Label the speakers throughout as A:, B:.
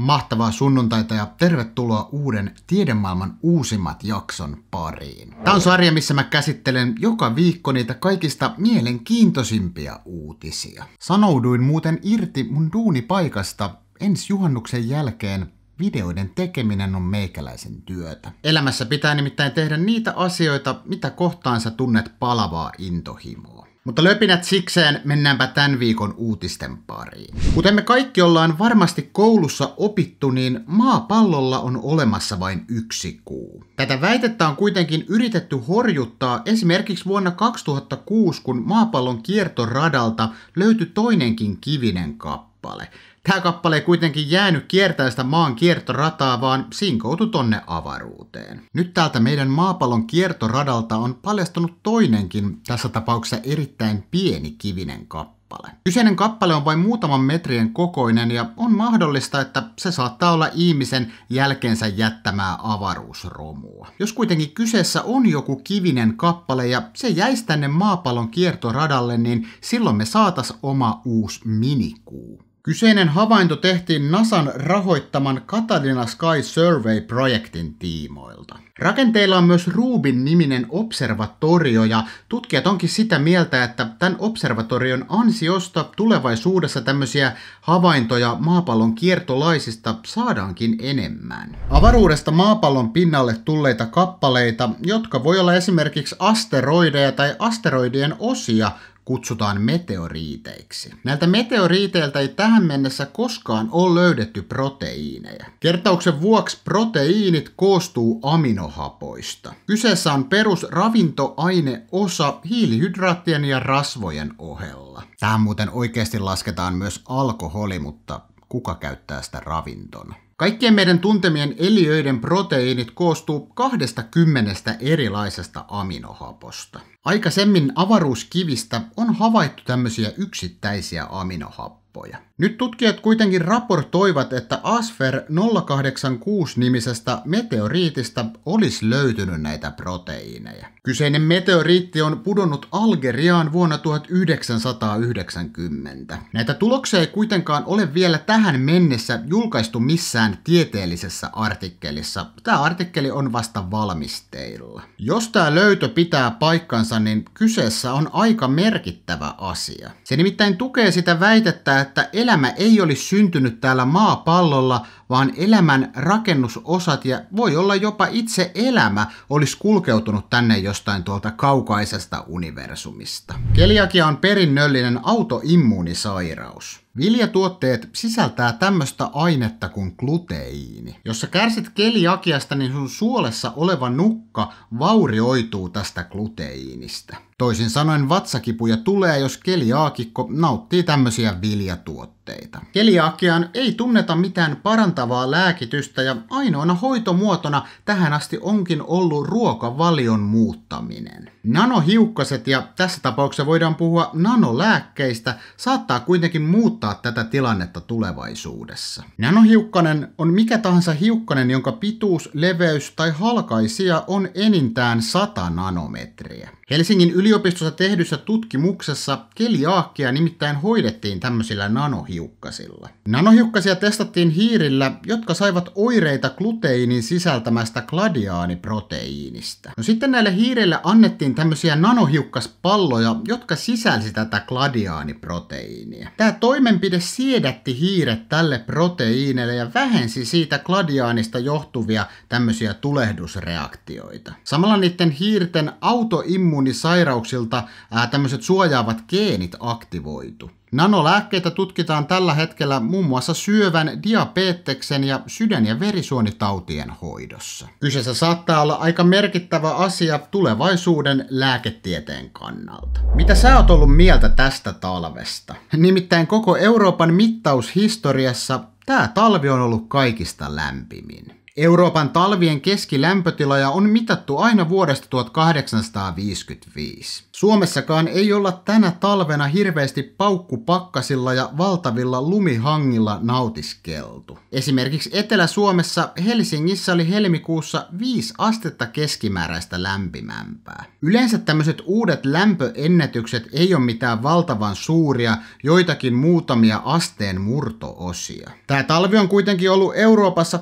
A: Mahtavaa sunnuntaita ja tervetuloa uuden Tiedemaailman uusimmat jakson pariin. Tämä on sarja, missä mä käsittelen joka viikko niitä kaikista mielenkiintoisimpia uutisia. Sanouduin muuten irti mun duunipaikasta ensi juhannuksen jälkeen videoiden tekeminen on meikäläisen työtä. Elämässä pitää nimittäin tehdä niitä asioita, mitä kohtaan sä tunnet palavaa intohimoa. Mutta löpinät sikseen, mennäänpä tämän viikon uutisten pariin. Kuten me kaikki ollaan varmasti koulussa opittu, niin maapallolla on olemassa vain yksi kuu. Tätä väitettä on kuitenkin yritetty horjuttaa esimerkiksi vuonna 2006, kun maapallon kiertoradalta löytyi toinenkin kivinen kappale kappale. Tämä kappale ei kuitenkin jäänyt kiertäistä maan kiertorataa, vaan sinkoutu tonne avaruuteen. Nyt täältä meidän maapallon kiertoradalta on paljastunut toinenkin, tässä tapauksessa erittäin pieni kivinen kappale. Kyseinen kappale on vain muutaman metrien kokoinen ja on mahdollista, että se saattaa olla ihmisen jälkeensä jättämää avaruusromua. Jos kuitenkin kyseessä on joku kivinen kappale ja se jäisi tänne maapallon kiertoradalle, niin silloin me saatas oma uusi minikuu. Kyseinen havainto tehtiin NASAn rahoittaman Catalina Sky Survey-projektin tiimoilta. Rakenteilla on myös Rubin niminen observatorio ja tutkijat onkin sitä mieltä, että tämän observatorion ansiosta tulevaisuudessa tämmöisiä havaintoja maapallon kiertolaisista saadaankin enemmän. Avaruudesta maapallon pinnalle tulleita kappaleita, jotka voi olla esimerkiksi asteroideja tai asteroidien osia, kutsutaan meteoriiteiksi. Näiltä meteoriiteiltä ei tähän mennessä koskaan ole löydetty proteiineja. Kertauksen vuoksi proteiinit koostuu aminohapoista. Kyseessä on perusravintoaineosa hiilihydraattien ja rasvojen ohella. Tähän muuten oikeasti lasketaan myös alkoholi, mutta kuka käyttää sitä ravintona? Kaikkien meidän tuntemien eliöiden proteiinit koostuu 20 erilaisesta aminohaposta. Aikaisemmin avaruuskivistä on havaittu tämmöisiä yksittäisiä aminohappoja. Nyt tutkijat kuitenkin raportoivat, että ASFER 086-nimisestä meteoriitista olisi löytynyt näitä proteiineja. Kyseinen meteoriitti on pudonnut Algeriaan vuonna 1990. Näitä tuloksia ei kuitenkaan ole vielä tähän mennessä julkaistu missään tieteellisessä artikkelissa. Tämä artikkeli on vasta valmisteilla. Jos tämä löytö pitää paikkansa, niin kyseessä on aika merkittävä asia. Se nimittäin tukee sitä väitettä, että elä elämä ei olisi syntynyt täällä maapallolla, vaan elämän rakennusosat ja voi olla jopa itse elämä olisi kulkeutunut tänne jostain tuolta kaukaisesta universumista. Keliakia on perinnöllinen autoimmuunisairaus. Viljatuotteet sisältää tämmöistä ainetta kuin gluteiini. Jos sä kärsit keliakiasta, niin sun suolessa oleva nukka vaurioituu tästä gluteiinista. Toisin sanoen vatsakipuja tulee, jos keliaakikko nauttii tämmöisiä viljatuotteita rokotteita. Keliakiaan ei tunneta mitään parantavaa lääkitystä ja ainoana hoitomuotona tähän asti onkin ollut ruokavalion muuttaminen. Nanohiukkaset ja tässä tapauksessa voidaan puhua nanolääkkeistä saattaa kuitenkin muuttaa tätä tilannetta tulevaisuudessa. Nanohiukkanen on mikä tahansa hiukkanen, jonka pituus, leveys tai halkaisija on enintään 100 nanometriä. Helsingin yliopistossa tehdyssä tutkimuksessa keliaakkia nimittäin hoidettiin tämmöisillä nanohiukkasilla. Nanohiukkasia testattiin hiirillä, jotka saivat oireita gluteiinin sisältämästä gladiaaniproteiinista. No sitten näille hiireille annettiin tämmöisiä nanohiukkaspalloja, jotka sisälsi tätä gladiaaniproteiinia. Tämä toimenpide siedätti hiiret tälle proteiinille ja vähensi siitä gladiaanista johtuvia tämmöisiä tulehdusreaktioita. Samalla niiden hiirten autoimmuun autoimmuunisairauksilta ää, tämmöiset suojaavat geenit aktivoitu. Nanolääkkeitä tutkitaan tällä hetkellä muun muassa syövän, diabeteksen ja sydän- ja verisuonitautien hoidossa. Kyseessä saattaa olla aika merkittävä asia tulevaisuuden lääketieteen kannalta. Mitä sä oot ollut mieltä tästä talvesta? Nimittäin koko Euroopan mittaushistoriassa tämä talvi on ollut kaikista lämpimin. Euroopan talvien keskilämpötiloja on mitattu aina vuodesta 1855. Suomessakaan ei olla tänä talvena hirveästi paukkupakkasilla ja valtavilla lumihangilla nautiskeltu. Esimerkiksi Etelä-Suomessa Helsingissä oli helmikuussa 5 astetta keskimääräistä lämpimämpää. Yleensä tämmöiset uudet lämpöennätykset ei ole mitään valtavan suuria, joitakin muutamia asteen murtoosia. Tämä talvi on kuitenkin ollut Euroopassa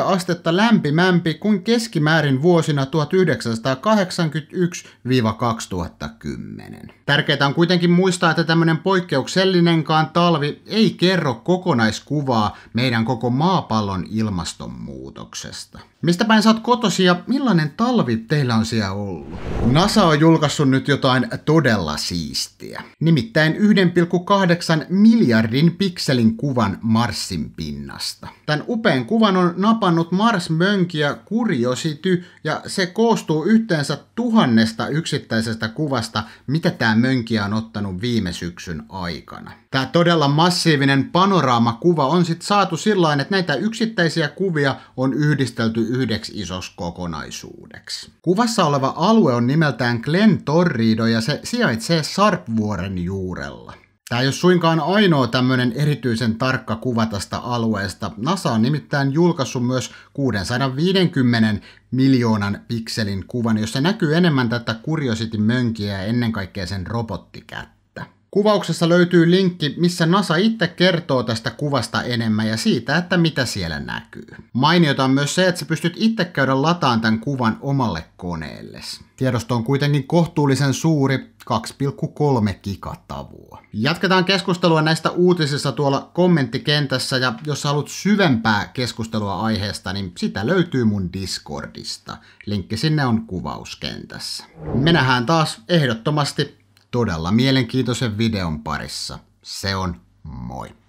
A: 3,4 astetta lämpimämpi kuin keskimäärin vuosina 1981 2 2010. Tärkeää on kuitenkin muistaa, että tämmöinen poikkeuksellinenkaan talvi ei kerro kokonaiskuvaa meidän koko maapallon ilmastonmuutoksesta. Mistä päin sä oot kotosi ja millainen talvi teillä on siellä ollut? NASA on julkaissut nyt jotain todella siistiä. Nimittäin 1,8 miljardin pikselin kuvan Marsin pinnasta. Tämän upean kuvan on napannut Mars-mönkiä Curiosity ja se koostuu yhteensä tuhannesta yksittäisestä sellaisesta kuvasta, mitä tämä mönkiä on ottanut viime syksyn aikana. Tämä todella massiivinen panoraamakuva on sitten saatu sillä että näitä yksittäisiä kuvia on yhdistelty yhdeksi isoksi kokonaisuudeksi. Kuvassa oleva alue on nimeltään Glen Torrido ja se sijaitsee Sarpvuoren juurella. Tämä ei ole suinkaan ainoa tämmöinen erityisen tarkka kuva tästä alueesta. NASA on nimittäin julkaissut myös 650 miljoonan pikselin kuvan, jossa näkyy enemmän tätä Curiosity-mönkiä ja ennen kaikkea sen robottikättä. Kuvauksessa löytyy linkki, missä NASA itse kertoo tästä kuvasta enemmän ja siitä, että mitä siellä näkyy. Mainiota on myös se, että sä pystyt itse käydä lataan tämän kuvan omalle koneellesi. Tiedosto on kuitenkin kohtuullisen suuri, 2,3 gigatavua. Jatketaan keskustelua näistä uutisissa tuolla kommenttikentässä ja jos haluat syvempää keskustelua aiheesta, niin sitä löytyy mun Discordista. Linkki sinne on kuvauskentässä. Me nähdään taas ehdottomasti todella mielenkiintoisen videon parissa. Se on moi!